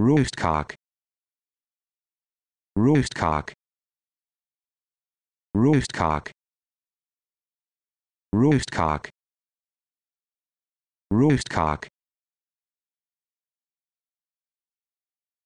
Roostcock. Roostcock. Roostcock. Roostcock. Roostcock.